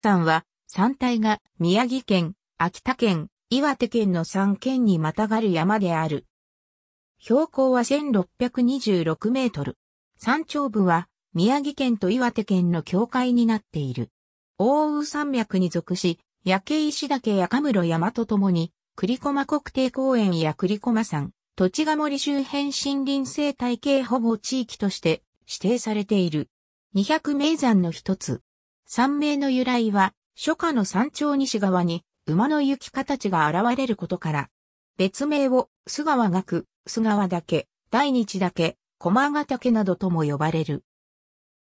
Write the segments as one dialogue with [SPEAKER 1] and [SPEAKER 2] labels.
[SPEAKER 1] 山は山体が宮城県、秋田県、岩手県の3県にまたがる山である。標高は1626メートル。山頂部は宮城県と岩手県の境界になっている。大雨山脈に属し、焼け石岳やカムロ山とともに、栗駒国定公園や栗駒山、土地が森周辺森林生態系保護地域として指定されている。200名山の一つ、山名の由来は、初夏の山頂西側に馬の雪形が現れることから、別名を須川岳、須川岳、大日岳、駒ヶ岳などとも呼ばれる。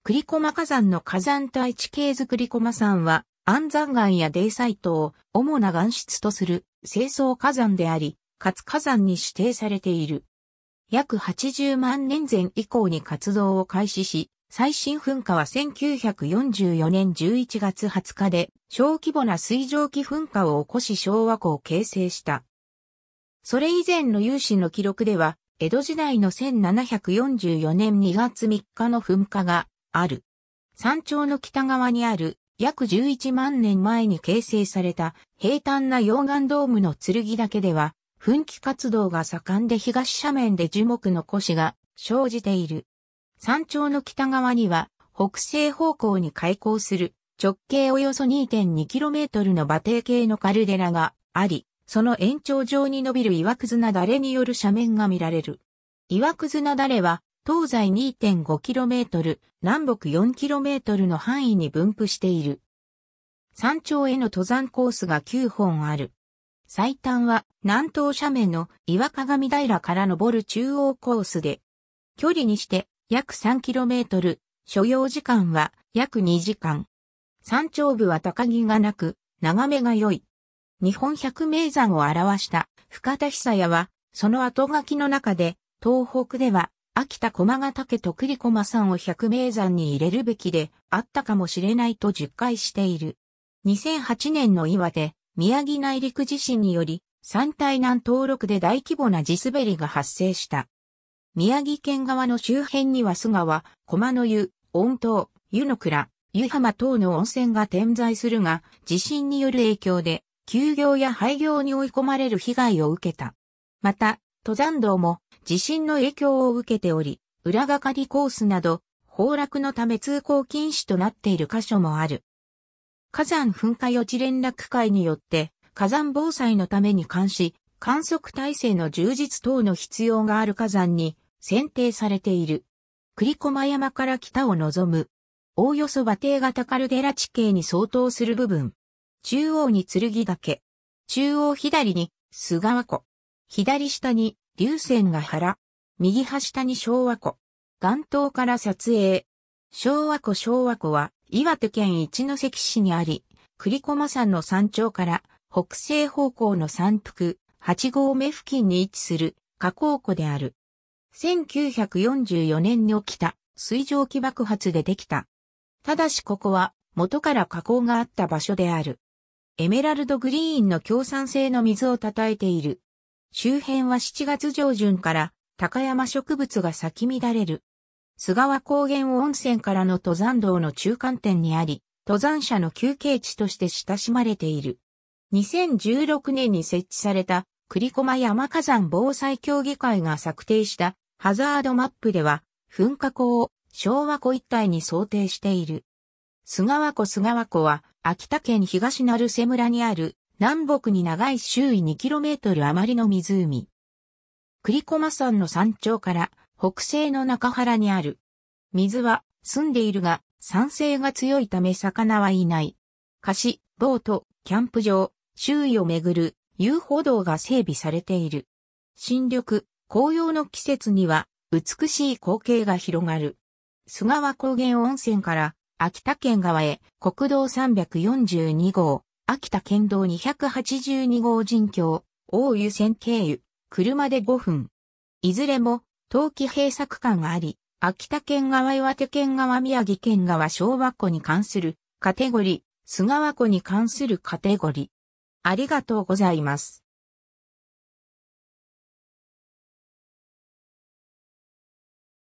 [SPEAKER 1] 栗駒火山の火山帯地形図栗駒山は、安山岩や泥サイトを主な岩質とする清掃火山であり、活火山に指定されている。約80万年前以降に活動を開始し、最新噴火は1944年11月20日で小規模な水蒸気噴火を起こし昭和湖を形成した。それ以前の有志の記録では、江戸時代の1744年2月3日の噴火がある。山頂の北側にある約11万年前に形成された平坦な溶岩ドームの剣岳では、噴気活動が盛んで東斜面で樹木の古死が生じている。山頂の北側には、北西方向に開口する直径およそ 2.2km の馬蹄形のカルデラがあり、その延長上に伸びる岩屑なだれによる斜面が見られる。岩屑なだれは、東西 2.5km、南北 4km の範囲に分布している。山頂への登山コースが9本ある。最短は南東斜面の岩鏡平から登る中央コースで、距離にして約 3km、所要時間は約2時間。山頂部は高木がなく、眺めが良い。日本百名山を表した深田久也は、その後書きの中で、東北では、秋田駒ヶ岳と栗駒山を百名山に入れるべきであったかもしれないと実戒している。2008年の岩手、宮城内陸地震により、山体南登録で大規模な地滑りが発生した。宮城県側の周辺には菅川、駒の湯、温島、湯の倉、湯浜等の温泉が点在するが、地震による影響で、休業や廃業に追い込まれる被害を受けた。また、登山道も地震の影響を受けており、裏がかりコースなど、崩落のため通行禁止となっている箇所もある。火山噴火予知連絡会によって、火山防災のために監視、観測体制の充実等の必要がある火山に選定されている。栗駒山から北を望む。おおよそ馬蹄型カルデラ地形に相当する部分。中央に剣岳。中央左に菅和湖。左下に流線が原。右端下に昭和湖。岩東から撮影。昭和湖昭和湖は岩手県一関市にあり、栗駒山の山頂から北西方向の山腹8合目付近に位置する河口湖である。1944年に起きた水蒸気爆発でできた。ただしここは元から火口があった場所である。エメラルドグリーンの共産性の水を叩えている。周辺は7月上旬から高山植物が咲き乱れる。菅和高原温泉からの登山道の中間点にあり、登山者の休憩地として親しまれている。2016年に設置された栗駒山火山防災協議会が策定したハザードマップでは、噴火口を昭和湖一帯に想定している。菅和湖菅和湖は、秋田県東成瀬村にある、南北に長い周囲 2km 余りの湖。栗駒山の山頂から、北西の中原にある。水は、澄んでいるが、酸性が強いため魚はいない。貸し、ボート、キャンプ場、周囲をめぐる遊歩道が整備されている。新緑、紅葉の季節には美しい光景が広がる。菅川高原温泉から秋田県側へ国道342号、秋田県道282号人橋、大湯線経由、車で5分。いずれも、冬季閉鎖区間があり、秋田県側岩手県側宮城県側昭和湖に関するカテゴリー、菅和湖に関するカテゴリー。ありがとうございます。